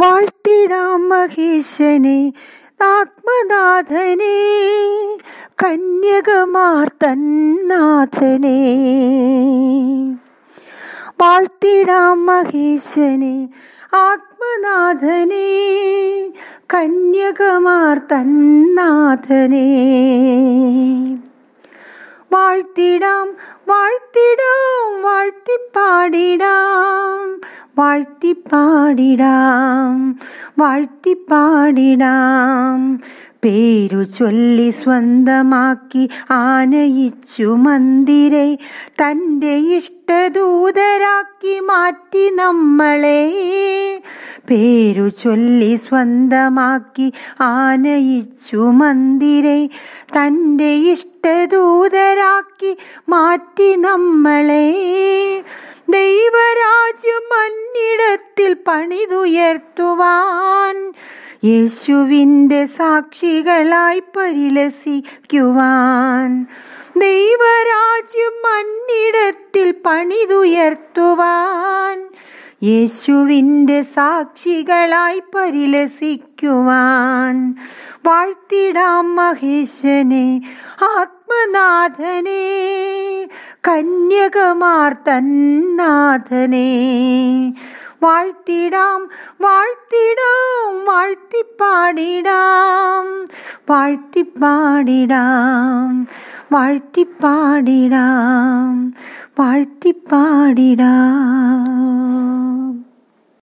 വാഴ്ത്തിടാം മഹേശനെ ആത്മനാഥനെ കന്യകമാർ തന്നാഥനെ വാഴ്ത്തിടാം മഹേശനെ ആത്മനാഥനെ കന്യകമാർ തന്നാഥനെ വാഴ്ത്തിടാം വാഴ്ത്തിടാം വാഴ്ത്തിപ്പാടിടാം വാഴ്ത്തിപ്പാടിടാം വാഴ്ത്തിപ്പാടിടാം പേരു ചൊല്ലി സ്വന്തമാക്കി ആനയിച്ചു മന്ദിരെ തൻ്റെ ഇഷ്ടദൂതരാക്കി മാറ്റി നമ്മളെ പേരു ചൊല്ലി സ്വന്തമാക്കി ആനയിച്ചു മന്ദിരെ തൻ്റെ ഇഷ്ടദൂതരാക്കി മാറ്റി നമ്മളെ ദൈവരാജ്യം പണിയിടത്തിൽ പണിതുയർത്തുവാൻ യേശുവിൻ്റെ സാക്ഷികളായി പരിലസിക്കുവാൻ ദൈവരാജ്യം മണ്ണിടത്തിൽ പണിതുയർത്തുവാൻ യേശുവിൻ്റെ സാക്ഷികളായി പരിലസിക്കുവാൻ വാഴ്ത്തിടാം മഹേശനെ ആത്മനാഥനെ കന്യകമാർ തന്നാഥനെ வாழ்த்திடாம் வாழ்த்திடாம் வாழ்த்தி பாடிடாம் வாழ்த்தி பாடிடாம் வாழ்த்தி பாடிடாம் வாழ்த்தி பாடிடாம்